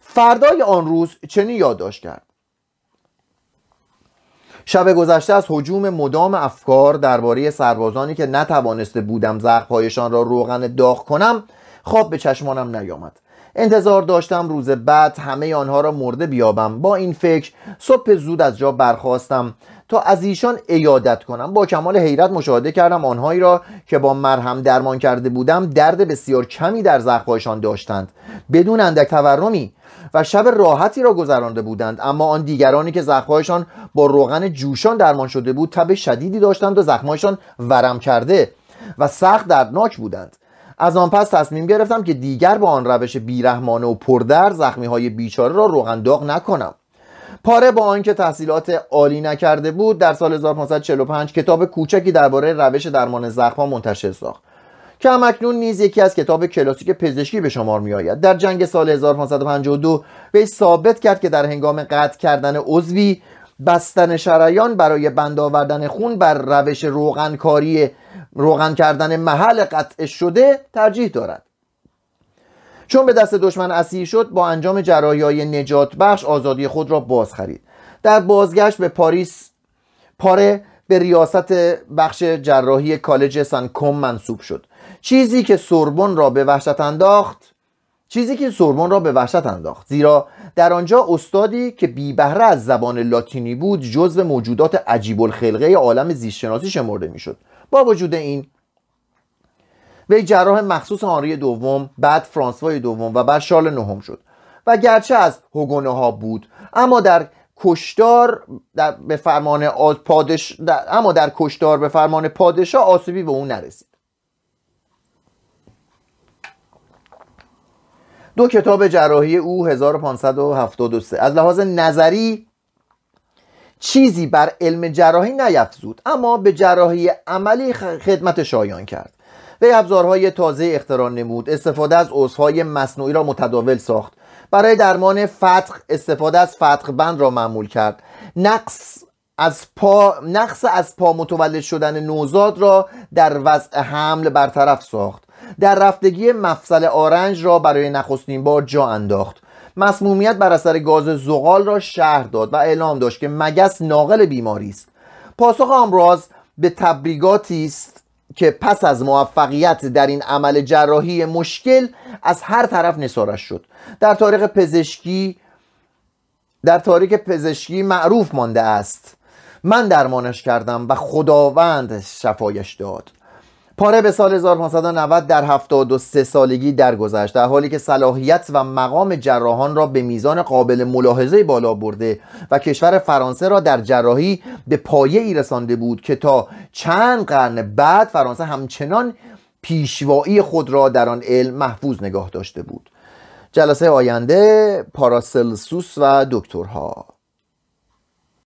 فردای آن روز چنین یادداشت کرد شب گذشته از حجوم مدام افکار درباره سربازانی که نتوانسته بودم زخمهایشان را روغن داغ کنم خواب به چشمانم نیامد انتظار داشتم روز بعد همه آنها را مرده بیابم با این فکر صبح زود از جا برخواستم تا از ایشان ایادت کنم با کمال حیرت مشاهده کردم آنهایی را که با مرهم درمان کرده بودم درد بسیار کمی در زخمهایشان داشتند بدون اندک تورمی و شب راحتی را گذرانده بودند اما آن دیگرانی که زخمهایشان با روغن جوشان درمان شده بود تب شدیدی داشتند و زخمهایشان ورم کرده و سخت دردناک بودند از آن پس تصمیم گرفتم که دیگر با آن روش بیرحمانه و پردر زخمی های بیچاره را روغن داغ نکنم پاره با آنکه تحصیلات عالی نکرده بود در سال 1545 کتاب کوچکی درباره روش درمان زخمها منتشر ساخت که اکنون نیز یکی از کتاب کلاسیک پزشکی به شمار می آید در جنگ سال 1552 وی ثابت کرد که در هنگام قطع کردن عضوی بستن شریان برای بند آوردن خون بر روش روغنکاری روغن کردن محل قطع شده ترجیح دارد چون به دست دشمن اسیر شد با انجام های نجات بخش آزادی خود را باز خرید در بازگشت به پاریس پاره به ریاست بخش جراحی کالج کوم منصوب شد چیزی که سوربون را به وحشت انداخت چیزی که سوربون را به وحشت انداخت زیرا در آنجا استادی که بی بهره از زبان لاتینی بود جزو موجودات عجیب الخلقه عالم زیستشناسی شمرده میشد با وجود این وی جراح مخصوص آنری دوم بعد فرانسوای دوم و بعد شارل نهم شد و گرچه از هوگونه ها بود اما در کشتار به فرمان پادش اما در کشدار به فرمان پادشاه آسیبی به او نرسید دو کتاب جراحی او 1573 از لحاظ نظری چیزی بر علم جراحی نیفزود اما به جراحی عملی خدمت شایان کرد وی ابزارهای تازه اختراع نمود استفاده از عضوهای مصنوعی را متداول ساخت برای درمان فتق استفاده از فتق بند را معمول کرد نقص از پا نقص از پا متولد شدن نوزاد را در وضع حمل برطرف ساخت در رفتگی مفصل آرنج را برای نخستین بار جا انداخت مسمومیت بر اثر گاز زغال را شهر داد و اعلام داشت که مگس ناقل بیماری است پاسخ آمراز به تبریگاتی است که پس از موفقیت در این عمل جراحی مشکل از هر طرف نسارش شد در تاریخ پزشکی در تاریخ پزشکی معروف مانده است من درمانش کردم و خداوند شفایش داد پاره به سال 1590 در 73 سالگی درگذشت در حالی که صلاحیت و مقام جراحان را به میزان قابل ملاحظه بالا برده و کشور فرانسه را در جراحی به پایه ای رسانده بود که تا چند قرن بعد فرانسه همچنان پیشوایی خود را در آن علم محفوظ نگاه داشته بود جلسه آینده پاراسلسوس و دکترها